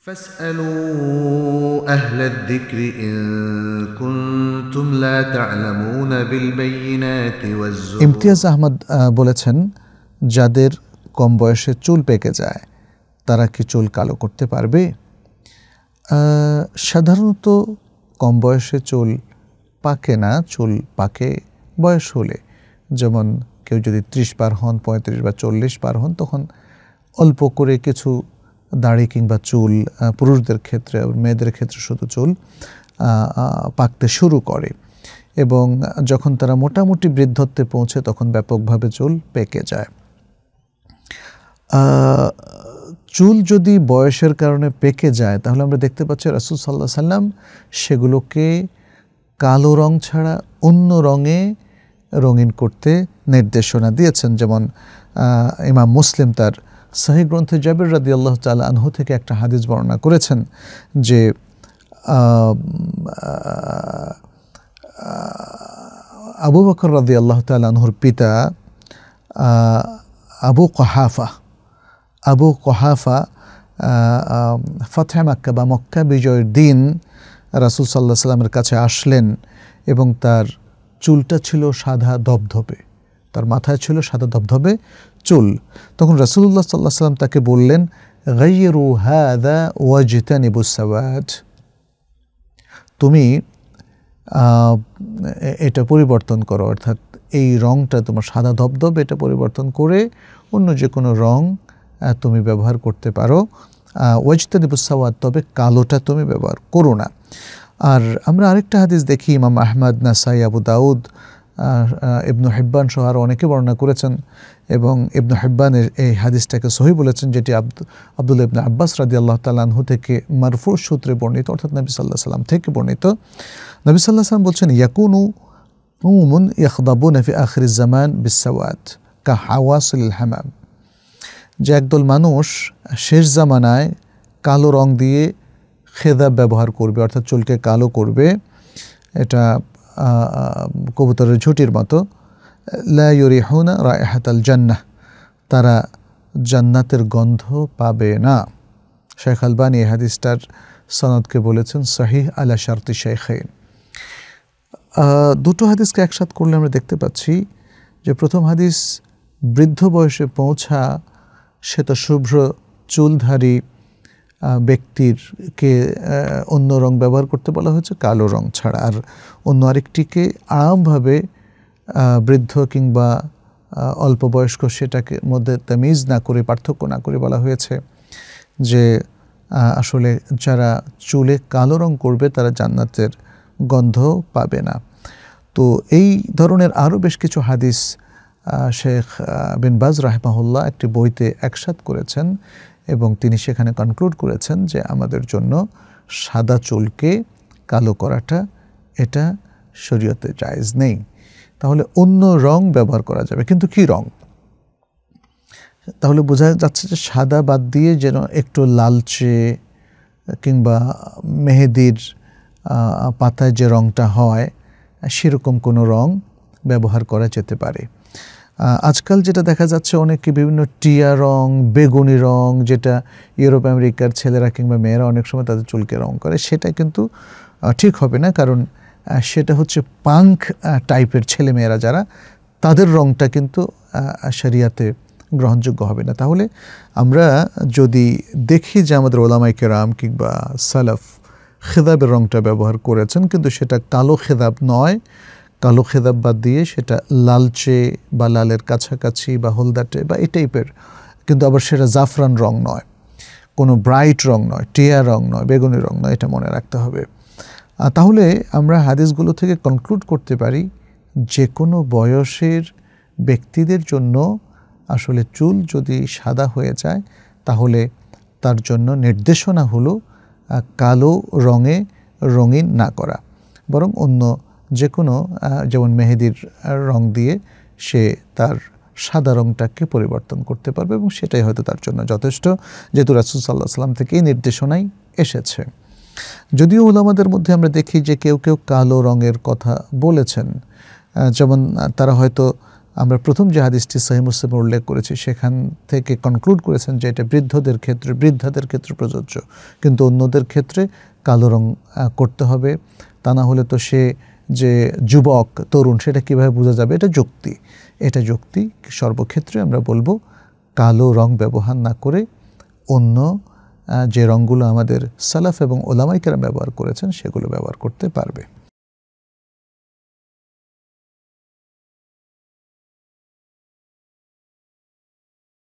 فاسألوا أهل الذكر إن كنتم لا تعلمون بالبينات امتياز আহমদ বলেছেন যাদের কম বয়সে চুল পেকে যায় তারা কি চুল কালো করতে পারবে সাধারণত কম বয়সে চুল পাকে না চুল পাকে বয়স হলে যেমন কেউ যদি ত্রিশ পার হন পঁয়ত্রিশ বা চল্লিশ পার হন তখন অল্প করে কিছু দাড়ি কিংবা চুল পুরুষদের ক্ষেত্রে মেয়েদের ক্ষেত্রে শুধু চুল পাকতে শুরু করে এবং যখন তারা মোটামুটি বৃদ্ধত্বে পৌঁছে তখন ব্যাপকভাবে চুল পেকে যায় চুল যদি বয়সের কারণে পেকে যায় তাহলে আমরা দেখতে পাচ্ছি রাসুল সাল্লাহ সাল্লাম সেগুলোকে কালো রং ছাড়া অন্য রঙে রঙিন করতে নির্দেশনা দিয়েছেন যেমন ইমাম মুসলিম তার সাহি গ্রন্থে জাবির রাদি আল্লাহ তালা আনহু থেকে একটা হাদিস বর্ণনা করেছেন যে আবু বকর রাদি আল্লাহ তাল আনহুর পিতা আবু কহাফা আবু কহাফা ফাতেহা মাক্কা বা মক্কা বিজয়ের দিন রাসুল সাল্লাহ সাল্লামের কাছে আসলেন এবং তার চুলটা ছিল সাদা ধবধবে তার মাথায় ছিল সাদা ধবধবে চুল তখন রাসুল্লাহ সাল্লাহ সাল্লাম তাকে বললেন গাইয়েরু হাদা ওয়াজিতানিবুসাওয়াদ তুমি এটা পরিবর্তন করো অর্থাৎ এই রঙটা তোমার সাদা ধবধব এটা পরিবর্তন করে অন্য যে কোনো রং তুমি ব্যবহার করতে পারো ওয়াজিতানিবুসাওয়াদ তবে কালোটা তুমি ব্যবহার করো না আর আমরা আরেকটা হাদিস দেখি ইমাম আহমদ নাসাই আবু দাউদ ইবনু হিব্বান সহ আরও অনেকে বর্ণনা করেছেন এবং ইবনু হিব্বানের এই হাদিসটাকে সহি বলেছেন যেটি আব্দ আবদুল ইবনা আব্বাস রাদি আল্লাহ তালানহু থেকে মারফুর সূত্রে বর্ণিত অর্থাৎ নবী সাল্লাহ সাল্লাম থেকে বর্ণিত নবী সাল্লাহ সাল্লাম বলছেন ইয়াকুনু উমুন ইয়াকদাবু নফি আখরি জামান বিসাওয়াত কা হাওয়াসুল হামাম যে একদল মানুষ শেষ জামানায় কালো রং দিয়ে খেদাব ব্যবহার করবে অর্থাৎ চুলকে কালো করবে এটা কবুতরের ঝুটির মতো লাউরিহনা রায়হাতাল জান্নাহ তারা জান্নাতের গন্ধ পাবে না শেখ আলবানি হাদিসটার সনদকে বলেছেন শাহিহ আলা শার্তি শেখেন দুটো হাদিসকে একসাথ করলে আমরা দেখতে পাচ্ছি যে প্রথম হাদিস বৃদ্ধ বয়সে পৌঁছা সে তো শুভ্র চুলধারী ব্যক্তির কে অন্য রং ব্যবহার করতে বলা হয়েছে কালো রং ছাড়া আর অন্য আরেকটিকে আরামভাবে বৃদ্ধ কিংবা অল্প বয়স্ক সেটাকে মধ্যে তামিজ না করে পার্থক্য না করে বলা হয়েছে যে আসলে যারা চুলে কালো রং করবে তারা জান্নাতের গন্ধ পাবে না তো এই ধরনের আরও বেশ কিছু হাদিস শেখ বিনবাজ রাহমাহুল্লাহ একটি বইতে একসাথ করেছেন এবং তিনি সেখানে কনক্লুড করেছেন যে আমাদের জন্য সাদা চুলকে কালো করাটা এটা শরীয়তে জায়জ নেই তাহলে অন্য রং ব্যবহার করা যাবে কিন্তু কি রং তাহলে বোঝা যাচ্ছে যে সাদা বাদ দিয়ে যেন একটু লালচে কিংবা মেহেদির পাতায় যে রংটা হয় সেরকম কোনো রং ব্যবহার করা যেতে পারে আজকাল যেটা দেখা যাচ্ছে অনেকে বিভিন্ন টিয়া রং বেগুনি রং যেটা ইউরোপ আমেরিকার ছেলেরা কিংবা মেয়েরা অনেক সময় তাদের চুলকে রং করে সেটা কিন্তু ঠিক হবে না কারণ সেটা হচ্ছে পাঙ্ক টাইপের ছেলে মেয়েরা যারা তাদের রংটা কিন্তু শরিয়াতে গ্রহণযোগ্য হবে না তাহলে আমরা যদি দেখি যে আমাদের ওলামাই কেরাম কিংবা সালাফ খেদাবের রংটা ব্যবহার করেছেন কিন্তু সেটা কালো খেদাব নয় কালো খেদাব বাদ দিয়ে সেটা লালচে বা লালের কাছাকাছি বা হলদাটে বা এই টাইপের কিন্তু আবার সেটা জাফরান রং নয় কোনো ব্রাইট রং নয় টিয়া রং নয় বেগুনি রং নয় এটা মনে রাখতে হবে তাহলে আমরা হাদিসগুলো থেকে কনক্লুড করতে পারি যে কোনো বয়সের ব্যক্তিদের জন্য আসলে চুল যদি সাদা হয়ে যায় তাহলে তার জন্য নির্দেশনা হলো কালো রঙে রঙিন না করা বরং অন্য যে কোনো যেমন মেহেদির রং দিয়ে সে তার সাদা রংটাকে পরিবর্তন করতে পারবে এবং সেটাই হয়তো তার জন্য যথেষ্ট যেহেতু রাসুল সাল্লাহ সাল্লাম থেকে এই নির্দেশনাই এসেছে যদিও ওলামাদের মধ্যে আমরা দেখি যে কেউ কেউ কালো রঙের কথা বলেছেন যেমন তারা হয়তো আমরা প্রথম যে হাদিসটি সহি মুসলিম উল্লেখ করেছি সেখান থেকে কনক্লুড করেছেন যে এটা বৃদ্ধদের ক্ষেত্রে বৃদ্ধাদের ক্ষেত্রে প্রযোজ্য কিন্তু অন্যদের ক্ষেত্রে কালো রং করতে হবে তা না হলে তো সে যে যুবক তরুণ সেটা কিভাবে বোঝা যাবে এটা যুক্তি এটা যুক্তি সর্বক্ষেত্রে আমরা বলবো কালো রং ব্যবহার না করে অন্য যে রঙগুলো আমাদের সালাফ এবং ওলামাইকেরা ব্যবহার করেছেন সেগুলো ব্যবহার করতে পারবে